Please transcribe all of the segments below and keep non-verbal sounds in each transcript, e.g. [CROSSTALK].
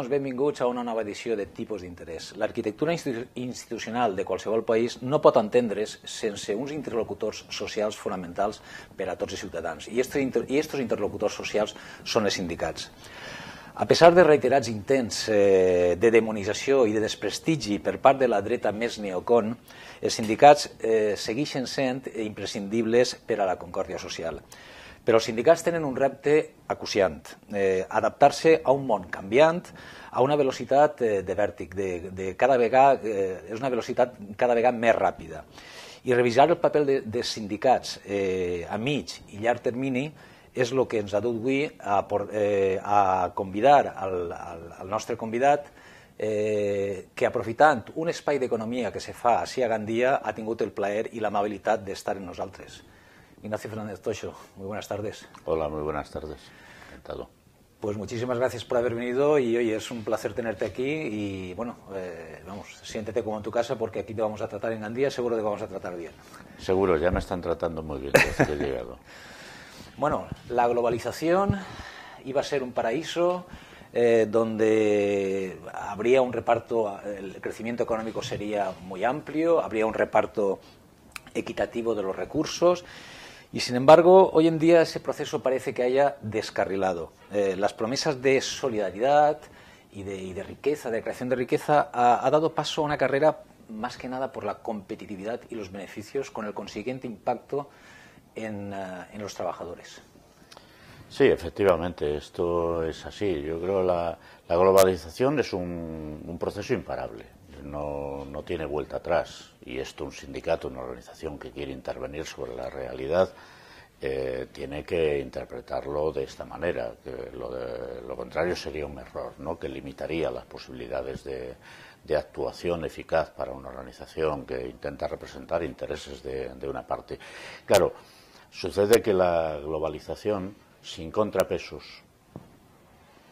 doncs benvinguts a una nova edició de Tipus d'interès. L'arquitectura institu institucional de qualsevol país no pot entendre's sense uns interlocutors socials fonamentals per a tots els ciutadans. I aquests interlocutors socials són els sindicats. A pesar de reiterats intents eh, de demonització i de desprestigi per part de la dreta més neocon, els sindicats eh, segueixen sent imprescindibles per a la concòrdia social. Però els sindicats tenen un repte acuciant, eh, adaptar-se a un món canviant, a una velocitat eh, de vèrtic, de, de cada vegada, eh, és una velocitat cada vegada més ràpida. I revisar el paper de, de sindicats eh, a mig i llarg termini és el que ens ha dut avui a, eh, a convidar al, al, al nostre convidat eh, que aprofitant un espai d'economia que se fa a Gandia ha tingut el plaer i l'amabilitat d'estar en nosaltres. Ignacio Fernández Tocho, muy buenas tardes. Hola, muy buenas tardes. Pues muchísimas gracias por haber venido y hoy es un placer tenerte aquí y bueno, eh, vamos, siéntete como en tu casa porque aquí te vamos a tratar en Andía... seguro que vamos a tratar bien. Seguro, ya me están tratando muy bien [LAUGHS] Bueno, la globalización iba a ser un paraíso eh, donde habría un reparto, el crecimiento económico sería muy amplio, habría un reparto equitativo de los recursos y sin embargo, hoy en día ese proceso parece que haya descarrilado. Eh, las promesas de solidaridad y de, riqueza, de creación de riqueza, ha, dado paso a una carrera más que nada por la competitividad y los beneficios con el consiguiente impacto en, eh, los trabajadores. Sí, efectivamente, esto es así. Yo creo que la, globalización es un proceso imparable no, tiene vuelta atrás. Y esto un sindicato, una organización que quiere intervenir sobre la realidad, eh, tiene que interpretarlo de esta manera. Que lo, contrario sería un error, ¿no? que limitaría las posibilidades de, actuación eficaz para una organización que intenta representar intereses de, una parte. Claro, sucede que la globalización sin contrapesos,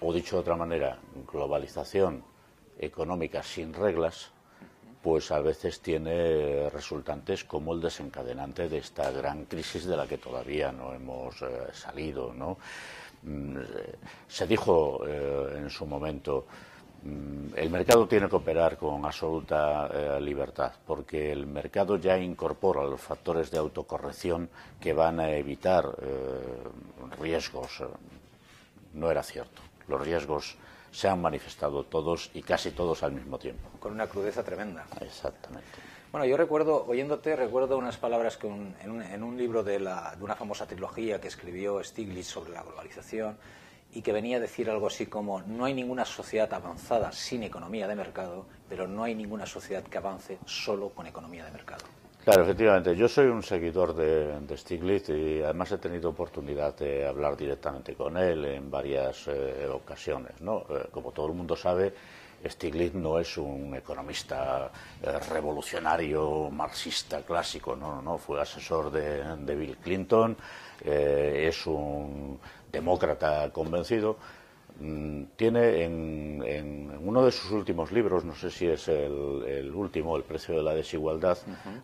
o dicho de otra manera, globalización económicas sin reglas, pues a veces tiene resultantes como el desencadenante de esta gran crisis de la que todavía no hemos eh, salido. ¿no? Mm, eh, se dijo eh, en su momento, mm, el mercado tiene que operar con absoluta libertad, porque el mercado ya incorpora los factores de autocorrección que van a evitar riesgos. No era cierto. Los riesgos se han manifestado todos y casi todos al mismo tiempo. Con una crudeza tremenda. Exactamente. Bueno, yo recuerdo, oyéndote, recuerdo unas palabras que en, un, libro de, de, una famosa trilogía que escribió Stiglitz sobre la globalización y que venía a decir algo así como no hay ninguna sociedad avanzada sin economía de mercado, pero no hay ninguna sociedad que avance solo con economía de mercado. Claro, efectivamente. Yo soy un seguidor de, Stiglitz y además he tenido oportunidad de hablar directamente con él en varias eh, ocasiones. Eh, como todo el mundo sabe, Stiglitz no es un economista eh, revolucionario marxista clásico, no, no, no fue asesor de, Bill Clinton, es un demócrata convencido Mm, tiene en, uno de sus últimos libros, no sé si es el, último, El precio de la desigualdad,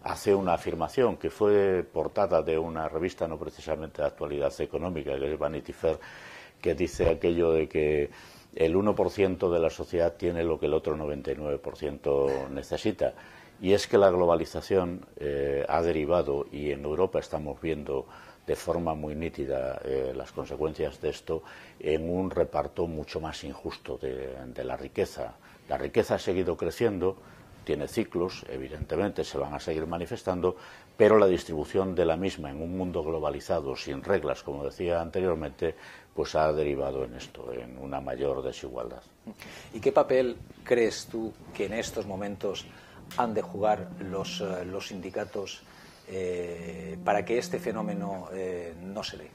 hace una afirmación que fue portada de una revista no precisamente de actualidad económica, que es Vanity Fair, que dice aquello de que el 1% de la sociedad tiene lo que el otro 99% necesita. Y es que la globalización eh, ha derivado, y en Europa estamos viendo de forma muy nítida eh, las consecuencias de esto en un reparto mucho más injusto de, la riqueza. La riqueza ha seguido creciendo, tiene ciclos, evidentemente se van a seguir manifestando, pero la distribución de la misma en un mundo globalizado, sin reglas, como decía anteriormente, pues ha derivado en esto, en una mayor desigualdad. ¿Y qué papel crees tú que en estos momentos han de jugar los, eh, los sindicatos? Eh, para que este fenómeno eh, no se dé?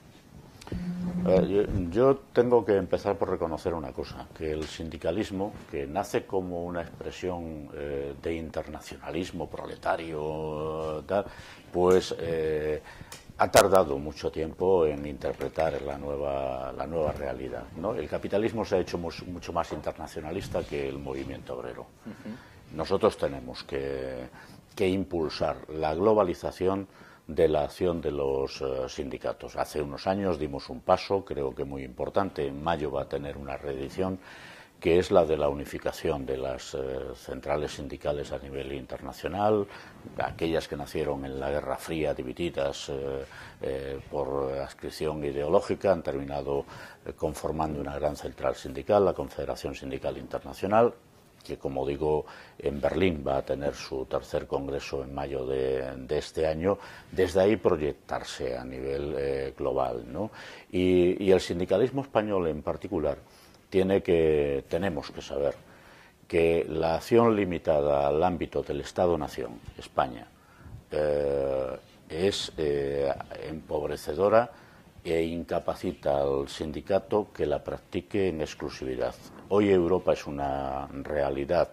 Yo, tengo que empezar por reconocer una cosa, que el sindicalismo, que nace como una expresión eh, de internacionalismo proletario, pues ha tardado mucho tiempo en interpretar la nueva, la nueva realidad. ¿no? El capitalismo se ha hecho mucho más internacionalista que el movimiento obrero. Nosotros tenemos que que impulsar la globalización de la acción de los eh, sindicatos. Hace unos años dimos un paso, creo que muy importante, en mayo va a tener una reedición, que es la de la unificación de las eh, centrales sindicales a nivel internacional, aquellas que nacieron en la Guerra Fría, divididas eh, por adscripción ideológica, han terminado conformando una gran central sindical, la Confederación Sindical Internacional, que como digo en Berlín va a tener su tercer congreso en mayo de, este año, desde ahí proyectarse a nivel eh, global. ¿no? Y, el sindicalismo español en particular tiene que, tenemos que saber que la acción limitada al ámbito del Estado-Nación, España, eh, es eh, empobrecedora e incapacita al sindicato que la practique en exclusividad. Hoy Europa es una realidad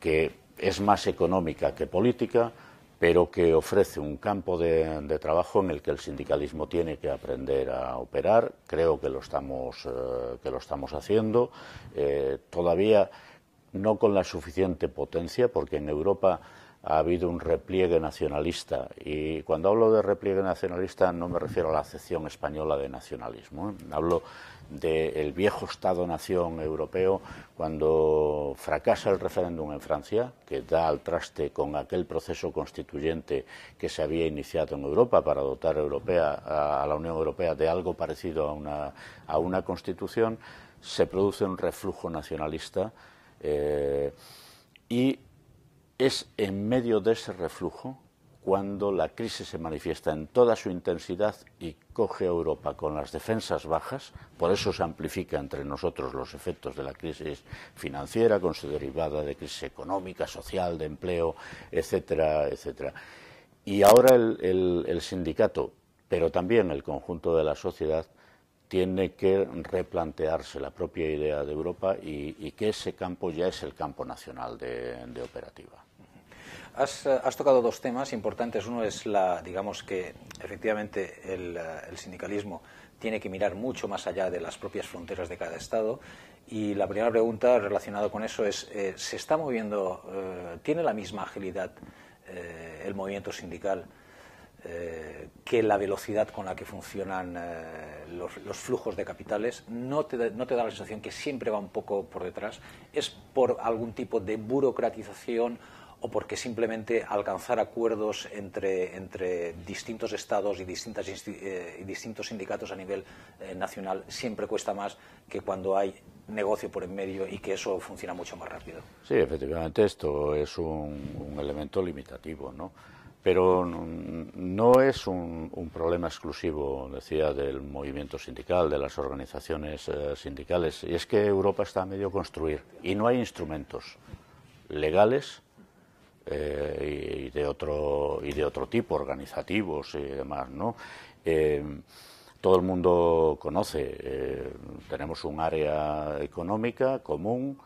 que es más económica que política, pero que ofrece un campo de, trabajo en el que el sindicalismo tiene que aprender a operar. Creo que lo estamos, eh, haciendo. Eh, todavía no con la suficiente potencia, porque en Europa ha habido un repliegue nacionalista. Y cuando hablo de repliegue nacionalista no me refiero a la acepción española de nacionalismo. ¿eh? Hablo del el viejo Estado-nación europeo cuando fracasa el referéndum en Francia, que da al traste con aquel proceso constituyente que se había iniciado en Europa para dotar europea, a, la Unión Europea de algo parecido a una, a una constitución, se produce un reflujo nacionalista. Eh, y es en medio de ese reflujo cuando la crisis se manifiesta en toda su intensidad y coge a Europa con las defensas bajas, por eso se amplifica entre nosotros los efectos de la crisis financiera con su derivada de crisis económica, social, de empleo, etcétera, etcétera. Y ahora el, sindicato, pero también el conjunto de la sociedad, tiene que replantearse la propia idea de Europa y, que ese campo ya es el campo nacional de operativa. Eh, has, tocado dos temas importantes. Uno es la, digamos que efectivamente eh, el, sindicalismo tiene que mirar mucho más allá de las propias fronteras de cada Estado. Y la primera pregunta relacionada con eso es, eh, ¿se está moviendo, tiene la misma agilidad el movimiento sindical que la velocidad con la que funcionan los, flujos de capitales? ¿No te, ¿No te da la sensación que siempre va un poco por detrás? ¿Es por algún tipo de burocratización o porque simplemente alcanzar acuerdos entre, distintos estados eh, y, distintos sindicatos a nivel eh, nacional siempre cuesta más que cuando hay negocio por en medio y que eso funciona mucho más rápido. Sí, efectivamente esto es un, elemento limitativo, ¿no? Pero no es un, problema exclusivo, decía, del movimiento sindical, de las organizaciones eh, sindicales. Y es que Europa está a medio construir y no hay instrumentos legales eh, y, de otro, y de otro tipo, organizativos y demás, ¿no? Em, todo el mundo conoce, eh, tenemos un área económica común,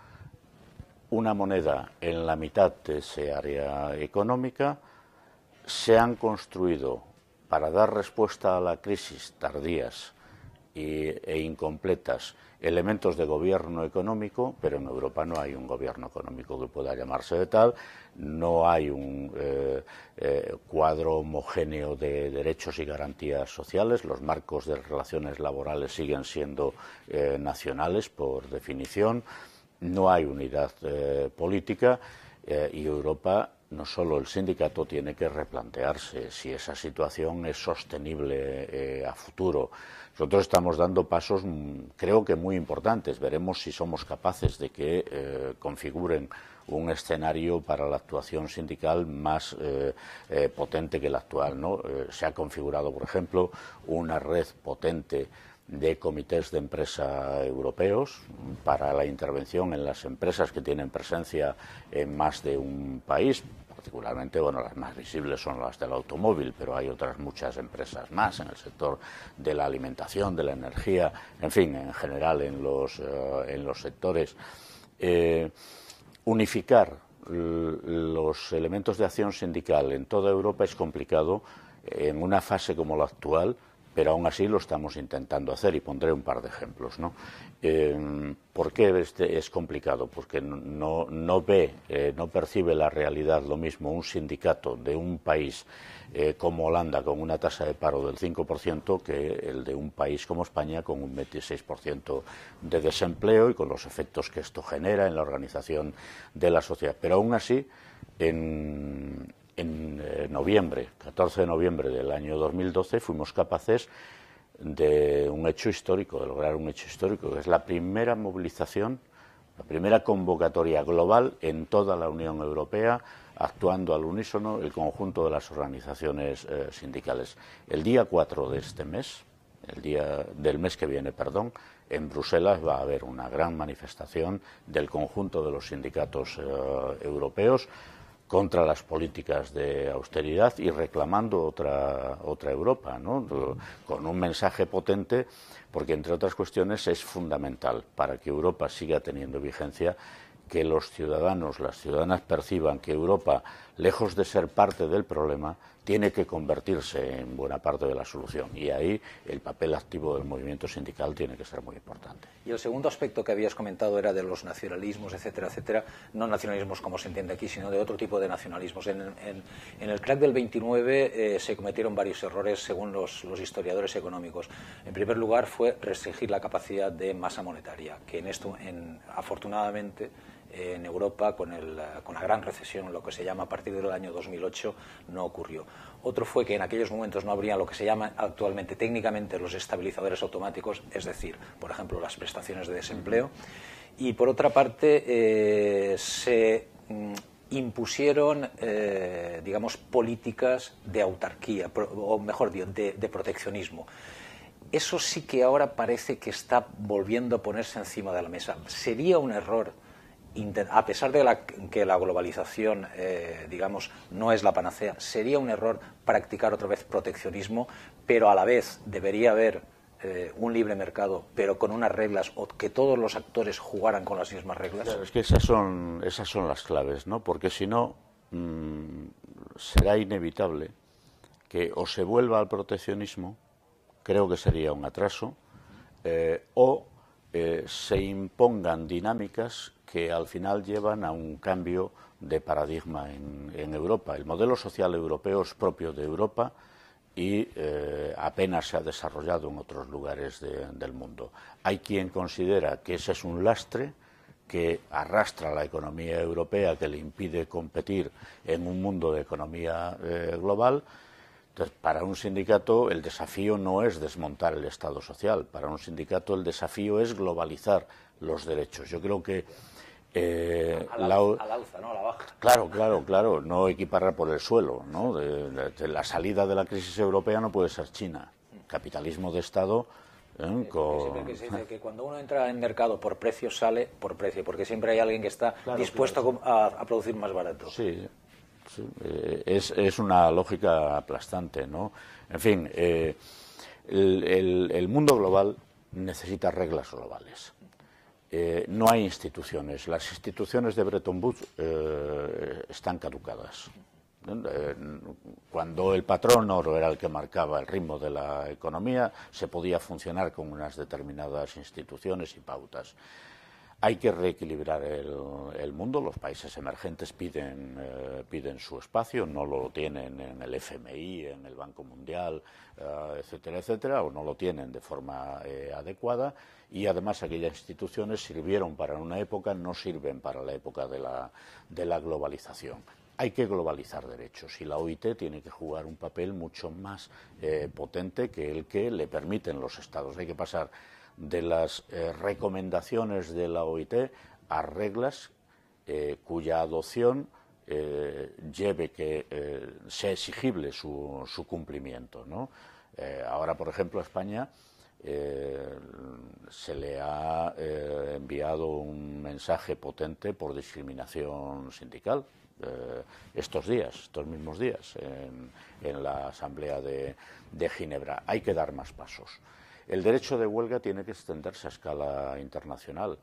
una moneda en la mitad de ese área económica, se han construido para dar respuesta a la crisis tardías e incompletas elementos de gobierno económico, pero en Europa no hay un gobierno económico que pueda llamarse de tal, no hay un eh, eh, cuadro homogéneo de derechos y garantías sociales, los marcos de relaciones laborales siguen siendo eh, nacionales por definición, no hay unidad política y Europa no solo el sindicato tiene que replantearse si esa situación es sostenible a futuro. Nosotros estamos dando pasos, mm, creo que muy importantes. Veremos si somos capaces de que eh, configuren un escenario para la actuación sindical más eh, eh, potente que el actual. se ha configurado, por ejemplo, una red potente de comités de empresa europeos para la intervención en las empresas que tienen presencia en más de un país, particularmente, bueno, las más visibles son las del automóvil, pero hay otras muchas empresas más en el sector de la alimentación, de la energía, en fin, en general en los, eh, sectores. Eh, unificar los elementos de acción sindical en toda Europa es complicado en una fase como la actual pero aún así lo estamos intentando hacer y pondré un par de ejemplos. ¿no? Em, ¿Por qué este es complicado? Porque no, ve, eh, no percibe la realidad lo mismo un sindicato de un país eh, como Holanda con una tasa de paro del 5% que el de un país como España con un 26% de desempleo y con los efectos que esto genera en la organización de la sociedad. Pero aún así, en, en eh, noviembre, 14 de noviembre del año 2012, fuimos capaces de un hecho histórico, de lograr un hecho histórico, que es la primera movilización, la primera convocatoria global en toda la Unión Europea, actuando al unísono el conjunto de las organizaciones eh, sindicales. El día 4 de este mes, el día del mes que viene, perdón, en Bruselas va a haber una gran manifestación del conjunto de los sindicatos eh, europeos contra las políticas de austeridad y reclamando otra, otra Europa, ¿no? con un mensaje potente, porque entre otras cuestiones es fundamental para que Europa siga teniendo vigencia que los ciudadanos, las ciudadanas perciban que Europa, lejos de ser parte del problema, tiene que convertirse en buena parte de la solución y ahí el papel activo del movimiento sindical tiene que ser muy importante. Y el segundo aspecto que habías comentado era de los nacionalismos, etcétera, etcétera, no nacionalismos como se entiende aquí, sino de otro tipo de nacionalismos. En, el crack del 29 eh, se cometieron varios errores según los, historiadores económicos. En primer lugar fue restringir la capacidad de masa monetaria, que en esto, afortunadamente, en Europa con, la gran recesión, lo que se llama a partir del año 2008, no ocurrió. Otro fue que en aquellos momentos no habría lo que se llama actualmente técnicamente los estabilizadores automáticos, es decir, por ejemplo, las prestaciones de desempleo. Y por otra parte, eh, se mm, impusieron, eh, digamos, políticas de autarquía, o mejor dicho, de proteccionismo eso sí que ahora parece que está volviendo a ponerse encima de la mesa. Sería un error a pesar de la, que la globalización, eh, digamos, no es la panacea, sería un error practicar otra vez proteccionismo, pero a la vez debería haber eh, un libre mercado, pero con unas reglas, o que todos los actores jugaran con las mismas reglas. es que esas son, esas son las claves, ¿no? Porque si no, mm, será inevitable que o se vuelva al proteccionismo, creo que sería un atraso, eh, o se impongan dinámicas que al final llevan a un cambio de paradigma en, Europa. El modelo social europeo es propio de Europa y eh, apenas se ha desarrollado en otros lugares del mundo. Hay quien considera que ese es un lastre que arrastra a la economía europea, que le impide competir en un mundo de economía eh, global. Entonces, para un sindicato el desafío no es desmontar el Estado social, para un sindicato el desafío es globalizar los derechos. Yo creo que eh, a, la, alza, ¿no? A la baja. Claro, claro, claro. No equiparar por el suelo, la salida de la crisis europea no puede ser China. Capitalismo de Estado. ¿eh? Eh, que se dice que cuando uno entra en mercado por precio sale por precio, porque siempre hay alguien que está dispuesto A, producir más barato. Sí, eh, Es, una lógica aplastante, ¿no? En fin, el mundo global necesita reglas globales eh, no hay instituciones. Las instituciones de Bretton Woods eh, están caducadas. Cuando el patrón oro era el que marcaba el ritmo de la economía, se podía funcionar con unas determinadas instituciones y pautas. Hay que reequilibrar el, mundo. Los países emergentes piden, eh, piden su espacio, no lo tienen en el FMI, en el Banco Mundial, eh, etcétera, etcétera, o no lo tienen de forma eh, adecuada. Y además aquellas instituciones sirvieron para una época, no sirven para la época de la, de la globalización hay que globalizar derechos y la OIT tiene que jugar un papel mucho más potente que el que le permiten los estados. Hay que pasar de las eh, recomendaciones de la OIT a reglas eh, cuya adopción eh, lleve que eh, sea exigible su, cumplimiento. ahora, por ejemplo, a España se le ha enviado un mensaje potente por discriminación sindical. estos días, estos mismos días, en, la Asamblea de Ginebra. Hay que dar más pasos. El derecho de huelga tiene que extenderse a escala internacional.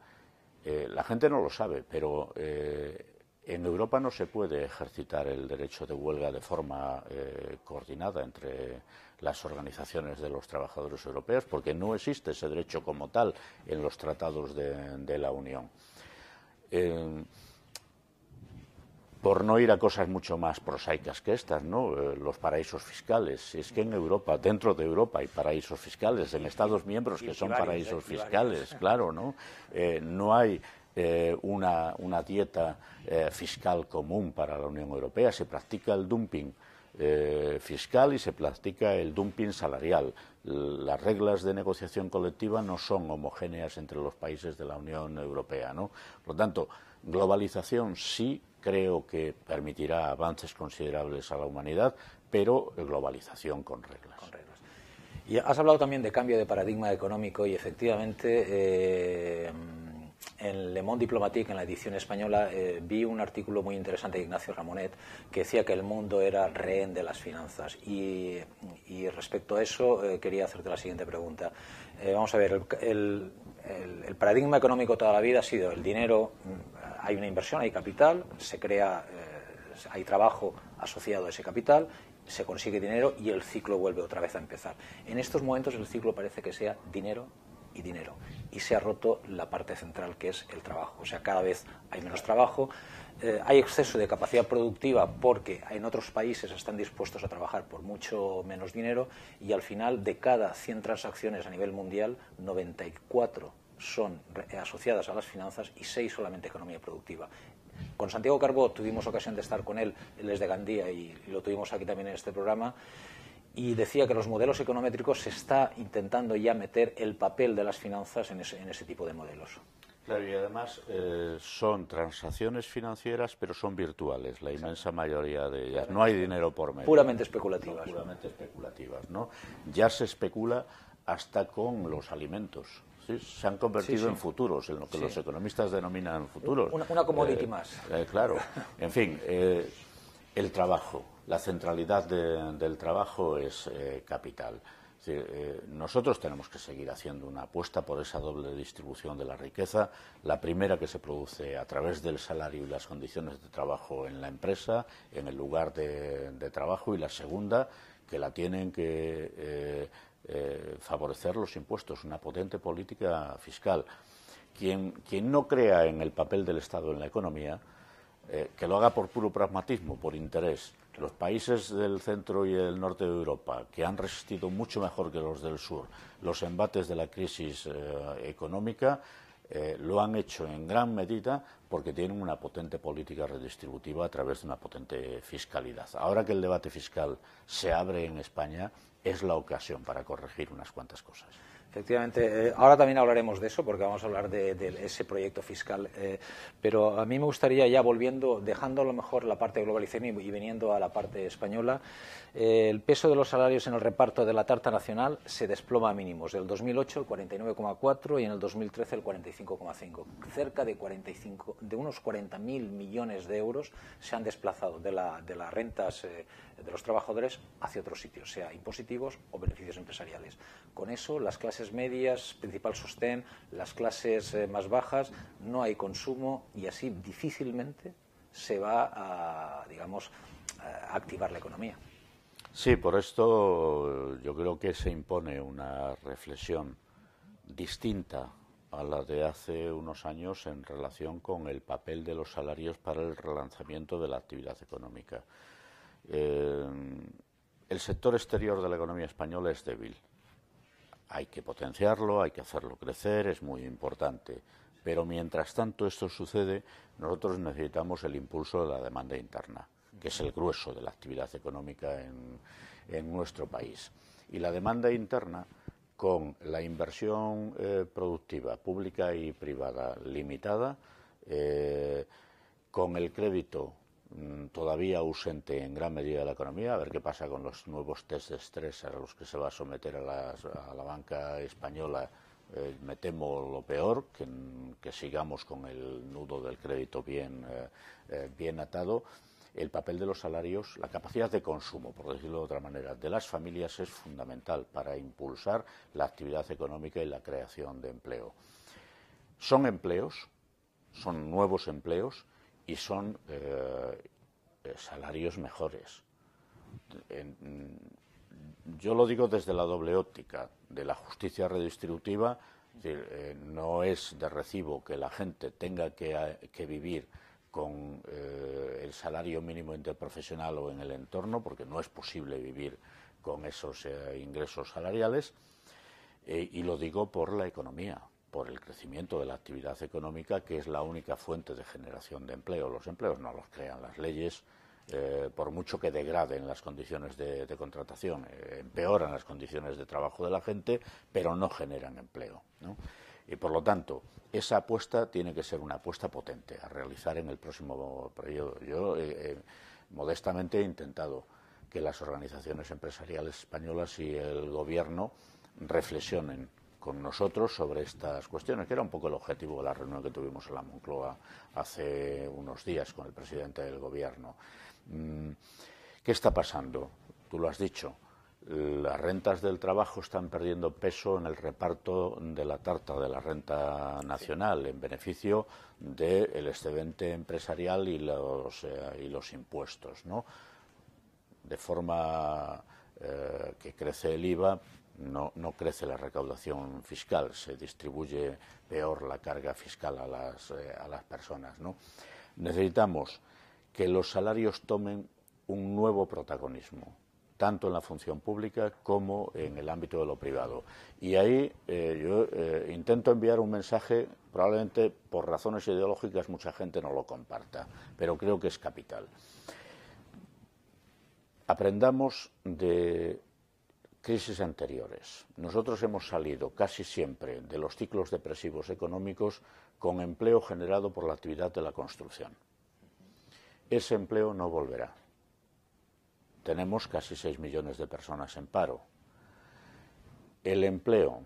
Eh, la gente no lo sabe, pero eh, en Europa no se puede ejercitar el derecho de huelga de forma eh, coordinada entre las organizaciones de los trabajadores europeos, porque no existe ese derecho como tal en los tratados de, de la Unión por no ir a cosas mucho más prosaicas que estas, ¿no? Eh, los paraísos fiscales. Es que en Europa, dentro de Europa hay paraísos fiscales, en Estados miembros que son ¿eh? paraísos fiscales, claro, ¿no? Eh, no hay una, dieta fiscal común para la Unión Europea, se practica el dumping eh, fiscal y se practica el dumping salarial. Las reglas de negociación colectiva no son homogéneas entre los países de la Unión Europea. ¿no? Por lo tanto, globalización sí creo que permitirá avances considerables a la humanidad, pero globalización con reglas. Y has hablado también de cambio de paradigma económico y efectivamente. Eh, en Le Monde Diplomatique, en la edición española, eh, vi un artículo muy interesante de Ignacio Ramonet que decía que el mundo era rehén de las finanzas. Y, respecto a eso, eh, quería hacerte la siguiente pregunta. Eh, vamos a ver, el, el, paradigma económico toda la vida ha sido el dinero, mm, hay una inversión, hay capital, se crea, hay trabajo asociado a ese capital se consigue dinero y el ciclo vuelve otra vez a empezar. En estos momentos el ciclo parece que sea dinero, y dinero. Y se ha roto la parte central que es el trabajo. O sea, cada vez hay menos trabajo, eh, hay exceso de capacidad productiva porque en otros países están dispuestos a trabajar por mucho menos dinero y al final de cada 100 transacciones a nivel mundial, 94 son eh, asociadas a las finanzas y 6 solamente economía productiva. Con Santiago Carbó tuvimos ocasión de estar con él, desde de Gandía y lo tuvimos aquí también en este programa y decía que los modelos econométricos se está intentando ya meter el papel de las finanzas en ese, en ese tipo de modelos. Claro, y además eh, son transacciones financieras, pero son virtuales, la inmensa mayoría de ellas. No hay dinero por medio. Puramente especulativas. puramente especulativas, ¿no? Ya se especula hasta con los alimentos. ¿sí? Se han convertido en futuros, en lo que los economistas denominan futuros. Una, eh, más. Eh, claro. En fin, el trabajo la centralidad del trabajo es eh, capital. Eh, nosotros tenemos que seguir haciendo una apuesta por esa doble distribución de la riqueza, la primera que se produce a través del salario y las condiciones de trabajo en la empresa, en el lugar de, trabajo, y la segunda que la tienen que eh, favorecer los impuestos, una potente política fiscal. quien no crea en el papel del Estado en la economía, que lo haga por puro pragmatismo, por interés, los países del centro y del norte de Europa, que han resistido mucho mejor que los del sur los embates de la crisis eh, económica, eh, lo han hecho en gran medida porque tienen una potente política redistributiva a través de una potente fiscalidad. Ahora que el debate fiscal se abre en España, es la ocasión para corregir unas cuantas cosas. Efectivamente, eh, ahora también hablaremos de eso porque vamos a hablar de, ese proyecto fiscal, eh, pero a mí me gustaría ya volviendo, dejando a lo mejor la parte globalización y, viniendo a la parte española, eh, el peso de los salarios en el reparto de la tarta nacional se desploma a mínimos, del 2008 el 49,4 y en el 2013 el 45,5. Cerca de, 45, de unos 40.000 millones de euros se han desplazado de, la, de las rentas de los trabajadores hacia otros sitios, sea impositivos o beneficios empresariales. Con eso, las clases medias, principal sostén, las clases eh, más bajas, no hay consumo y así difícilmente se va a, digamos, a activar la economía. Sí, por esto eh, yo creo que se impone una reflexión distinta a la de hace unos años en relación con el papel de los salarios para el relanzamiento de la actividad económica. Eh, el sector exterior de la economía española es débil. Hay que potenciarlo, hay que hacerlo crecer, es muy importante. Pero mientras tanto esto sucede, nosotros necesitamos el impulso de la demanda interna, que es el grueso de la actividad económica en, nuestro país. Y la demanda interna, con la inversión eh, productiva pública y privada limitada, eh, con el crédito Mm, todavía ausente en gran medida de la economía, a ver qué pasa con los nuevos test de estrés a los que se va a someter a, la banca española. Eh, me temo lo peor, que, sigamos con el nudo del crédito bien, eh, eh, bien atado. El papel de los salarios, la capacidad de consumo, por decirlo de otra manera, de las familias es fundamental para impulsar la actividad económica y la creación de empleo. Son empleos, son nuevos empleos, y son eh, salarios mejores. yo lo digo desde la doble óptica de la justicia redistributiva. Eh, no es de recibo que la gente tenga que, eh, vivir con el salario mínimo interprofesional o en el entorno, porque no es posible vivir con esos ingresos salariales. y lo digo por la economía, por el crecimiento de la actividad económica, que es la única fuente de generación de empleo. Los empleos no los crean las leyes, eh, por mucho que degraden las condiciones de, contratación, eh, empeoran las condiciones de trabajo de la gente, pero no generan empleo. Y por lo tanto, esa apuesta tiene que ser una apuesta potente a realizar en el próximo periodo. Yo eh, modestamente he intentado que las organizaciones empresariales españolas y el gobierno reflexionen con nosotros sobre estas cuestiones, que era un poco el objetivo de la reunión que tuvimos en la Moncloa hace unos días con el presidente del Gobierno. Mm, ¿Qué está pasando? Tú lo has dicho. Las rentas del trabajo están perdiendo peso en el reparto de la tarta de la renta nacional en beneficio del excedente empresarial y los, eh, y los impuestos. ¿no? De forma eh, que crece el IVA, no, crece la recaudación fiscal, se distribuye peor la carga fiscal a las, eh, a las personas. ¿no? Necesitamos que los salarios tomen un nuevo protagonismo, tanto en la función pública como en el ámbito de lo privado. Y ahí eh, yo eh, intento enviar un mensaje, probablemente por razones ideológicas mucha gente no lo comparta, pero creo que es capital. Aprendamos de crisis anteriores. Nosotros hemos salido casi siempre de los ciclos depresivos económicos con empleo generado por la actividad de la construcción. Ese empleo no volverá. Tenemos casi 6 millones de personas en paro. El empleo,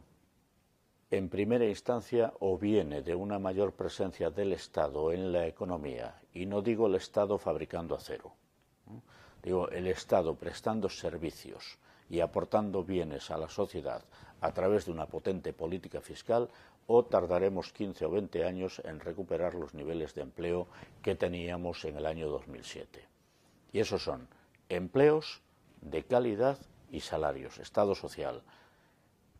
en primera instancia, o viene de una mayor presencia del Estado en la economía, y no digo el Estado fabricando acero, digo el Estado prestando servicios y aportando bienes a la sociedad a través de una potente política fiscal o tardaremos 15 o 20 años en recuperar los niveles de empleo que teníamos en el año 2007. Y esos son empleos de calidad y salarios, Estado social,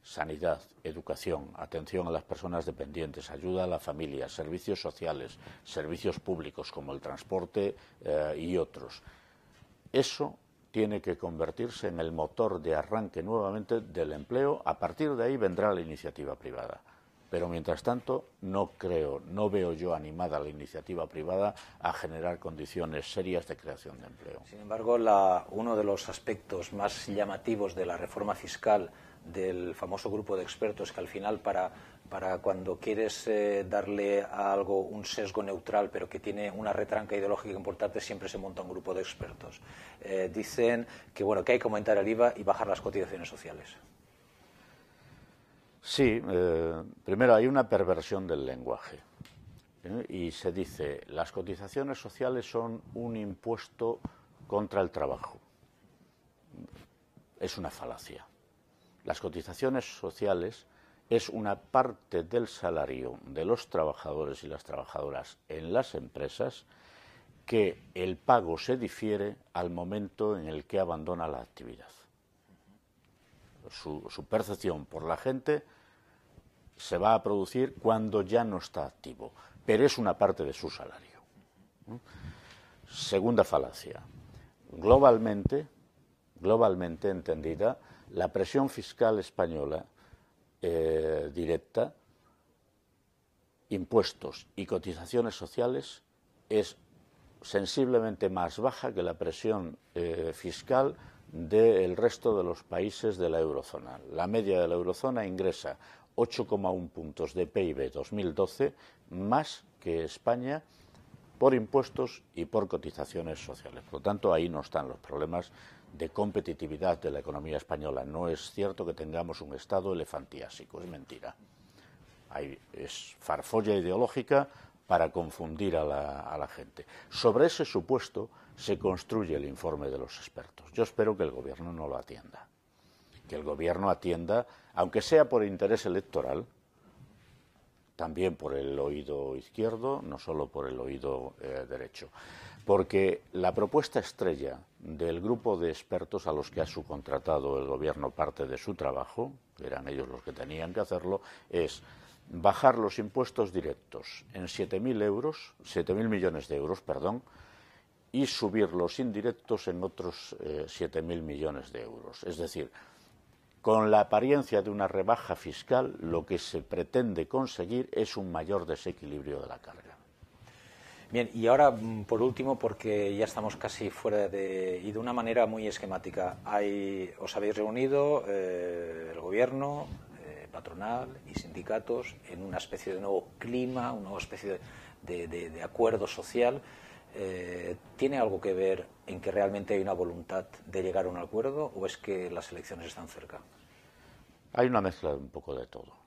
sanidad, educación, atención a las personas dependientes, ayuda a la familia, servicios sociales, servicios públicos como el transporte eh, y otros. Eso tiene que convertirse en el motor de arranque nuevamente del empleo. A partir de ahí vendrá la iniciativa privada. Pero mientras tanto, no creo, no veo yo animada la iniciativa privada a generar condiciones serias de creación de empleo. Sin embargo, la, uno de los aspectos más llamativos de la reforma fiscal del famoso grupo de expertos que al final para para cuando quieres eh, darle a algo un sesgo neutral, pero que tiene una retranca ideológica importante, siempre se monta un grupo de expertos. Eh, dicen que bueno que hay que aumentar el IVA y bajar las cotizaciones sociales. Sí, eh, primero hay una perversión del lenguaje y se dice las cotizaciones sociales son un impuesto contra el trabajo. Es una falacia. Las cotizaciones sociales es una parte del salario de los trabajadores y las trabajadoras en las empresas que el pago se difiere al momento en el que abandona la actividad. Su, percepción por la gente se va a producir cuando ya no está activo, pero es una parte de su salario. Segunda falacia. Globalmente, globalmente entendida, la presión fiscal española eh, directa, impuestos y cotizaciones sociales es sensiblemente más baja que la presión eh, fiscal del resto de los países de la eurozona. La media de la eurozona ingresa 8,1 puntos de PIB 2012 más que España por impuestos y por cotizaciones sociales. Por lo tanto, ahí no están los problemas de competitividad de la economía española. No es cierto que tengamos un Estado elefantiásico, es mentira. es farfolla ideológica para confundir a la, gente. Sobre ese supuesto se construye el informe de los expertos. Yo espero que el Gobierno no lo atienda. Que el Gobierno atienda, aunque sea por interés electoral, también por el oído izquierdo, no solo por el oído eh, derecho porque la propuesta estrella del grupo de expertos a los que ha subcontratado el gobierno parte de su trabajo, eran ellos los que tenían que hacerlo, es bajar los impuestos directos en 7.000 euros, 7.000 millones de euros, y subir los indirectos en otros 7.000 eh, millones de euros. Es decir, con la apariencia de una rebaja fiscal, lo que se pretende conseguir es un mayor desequilibrio de la carga. Bien, y ahora mm, por último, porque ya estamos casi fuera de. y de una manera muy esquemática. Hay, os habéis reunido eh, el gobierno, eh, patronal y sindicatos en una especie de nuevo clima, una nuevo especie de, acuerdo social. Eh, ¿Tiene algo que ver en que realmente hay una voluntad de llegar a un acuerdo o es que las elecciones están cerca? Hay una mezcla de un poco de todo.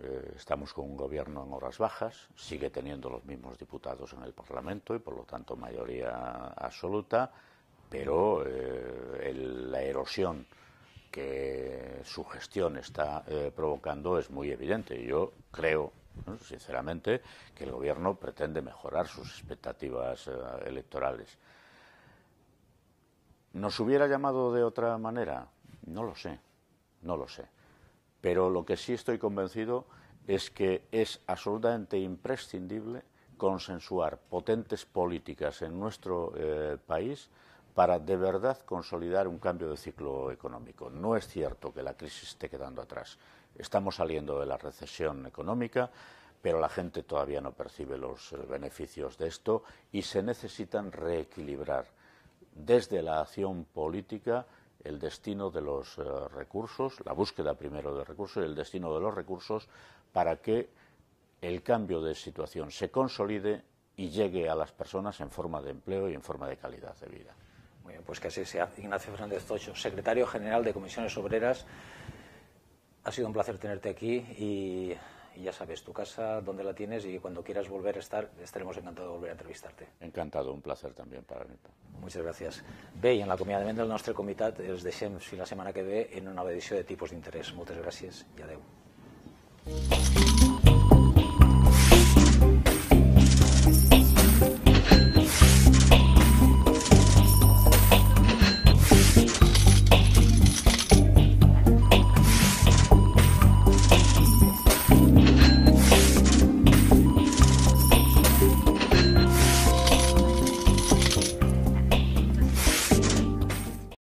Eh, estamos con un gobierno en horas bajas, sigue teniendo los mismos diputados en el Parlamento y, por lo tanto, mayoría absoluta, pero eh, la erosión que su gestión está eh, provocando es muy evidente. Yo creo, sinceramente, que el Gobierno pretende mejorar sus expectativas electorales. ¿Nos hubiera llamado de otra manera? No lo sé, no lo sé pero lo que sí estoy convencido es que es absolutamente imprescindible consensuar potentes políticas en nuestro eh, país para de verdad consolidar un cambio de ciclo económico. No es cierto que la crisis esté quedando atrás. Estamos saliendo de la recesión económica, pero la gente todavía no percibe los eh, beneficios de esto y se necesitan reequilibrar desde la acción política el destino de los eh, recursos, la búsqueda primero de recursos y el destino de los recursos para que el cambio de situación se consolide y llegue a las personas en forma de empleo y en forma de calidad de vida. Muy bien, pues que así sea. Ignacio Fernández Tocho, secretario general de Comisiones Obreras. Ha sido un placer tenerte aquí y y ya sabes tu casa, dónde la tienes y cuando quieras volver a estar, estaremos encantados de volver a entrevistarte. Encantado, un placer también para mí. Muchas gracias. Ve y en la de del nuestro comité els deixem y la semana que ve en una de tipos de interés muchas gracias y i adeu.